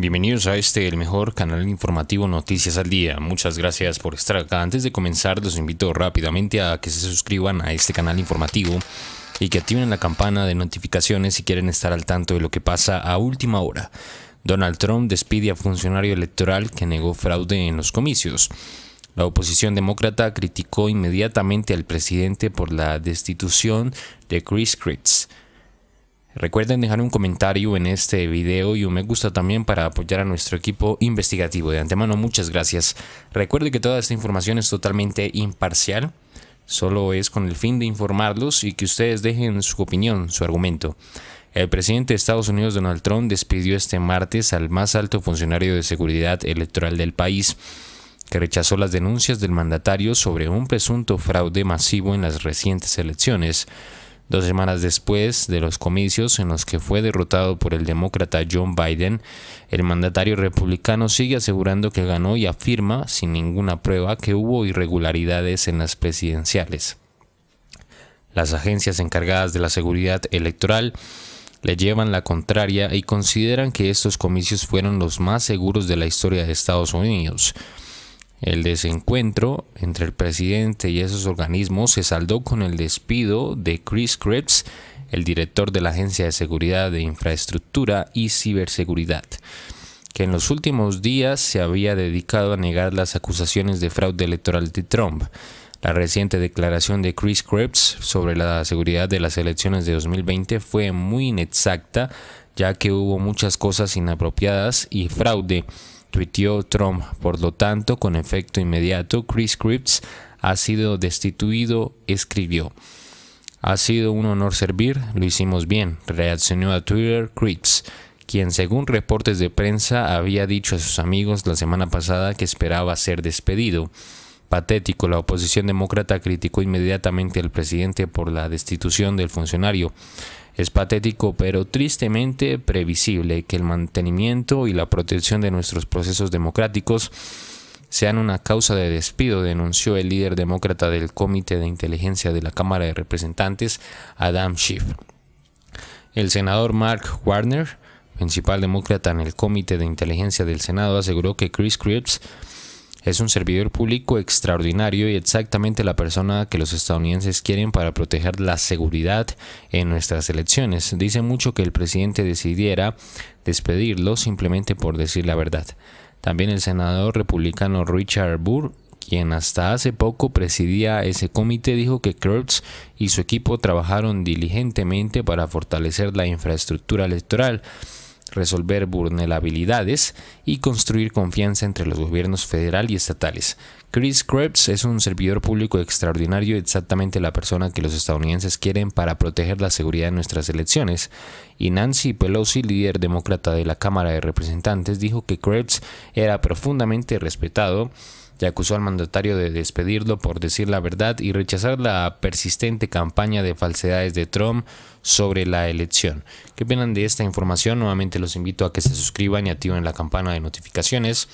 Bienvenidos a este, el mejor canal informativo Noticias al Día. Muchas gracias por estar acá. Antes de comenzar, los invito rápidamente a que se suscriban a este canal informativo y que activen la campana de notificaciones si quieren estar al tanto de lo que pasa a última hora. Donald Trump despide a funcionario electoral que negó fraude en los comicios. La oposición demócrata criticó inmediatamente al presidente por la destitución de Chris Kritz. Recuerden dejar un comentario en este video y un me gusta también para apoyar a nuestro equipo investigativo. De antemano, muchas gracias. Recuerden que toda esta información es totalmente imparcial, solo es con el fin de informarlos y que ustedes dejen su opinión, su argumento. El presidente de Estados Unidos, Donald Trump, despidió este martes al más alto funcionario de seguridad electoral del país, que rechazó las denuncias del mandatario sobre un presunto fraude masivo en las recientes elecciones dos semanas después de los comicios en los que fue derrotado por el demócrata John Biden, el mandatario republicano sigue asegurando que ganó y afirma, sin ninguna prueba, que hubo irregularidades en las presidenciales. Las agencias encargadas de la seguridad electoral le llevan la contraria y consideran que estos comicios fueron los más seguros de la historia de Estados Unidos. El desencuentro entre el presidente y esos organismos se saldó con el despido de Chris Krebs, el director de la Agencia de Seguridad de Infraestructura y Ciberseguridad, que en los últimos días se había dedicado a negar las acusaciones de fraude electoral de Trump. La reciente declaración de Chris Krebs sobre la seguridad de las elecciones de 2020 fue muy inexacta ya que hubo muchas cosas inapropiadas y fraude, tuiteó Trump. Por lo tanto, con efecto inmediato, Chris Cripps ha sido destituido, escribió. Ha sido un honor servir, lo hicimos bien, reaccionó a Twitter Cripps, quien según reportes de prensa había dicho a sus amigos la semana pasada que esperaba ser despedido. Patético, la oposición demócrata criticó inmediatamente al presidente por la destitución del funcionario. Es patético, pero tristemente previsible, que el mantenimiento y la protección de nuestros procesos democráticos sean una causa de despido, denunció el líder demócrata del Comité de Inteligencia de la Cámara de Representantes, Adam Schiff. El senador Mark Warner, principal demócrata en el Comité de Inteligencia del Senado, aseguró que Chris Cripps es un servidor público extraordinario y exactamente la persona que los estadounidenses quieren para proteger la seguridad en nuestras elecciones. Dice mucho que el presidente decidiera despedirlo simplemente por decir la verdad. También el senador republicano Richard Burr quien hasta hace poco presidía ese comité, dijo que Kurtz y su equipo trabajaron diligentemente para fortalecer la infraestructura electoral resolver vulnerabilidades y construir confianza entre los gobiernos federal y estatales. Chris Krebs es un servidor público extraordinario, exactamente la persona que los estadounidenses quieren para proteger la seguridad de nuestras elecciones. Y Nancy Pelosi, líder demócrata de la Cámara de Representantes, dijo que Krebs era profundamente respetado ya acusó al mandatario de despedirlo por decir la verdad y rechazar la persistente campaña de falsedades de Trump sobre la elección. ¿Qué opinan de esta información? Nuevamente los invito a que se suscriban y activen la campana de notificaciones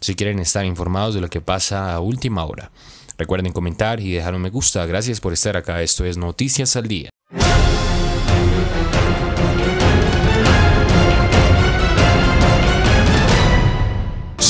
si quieren estar informados de lo que pasa a última hora. Recuerden comentar y dejar un me gusta. Gracias por estar acá. Esto es Noticias al Día.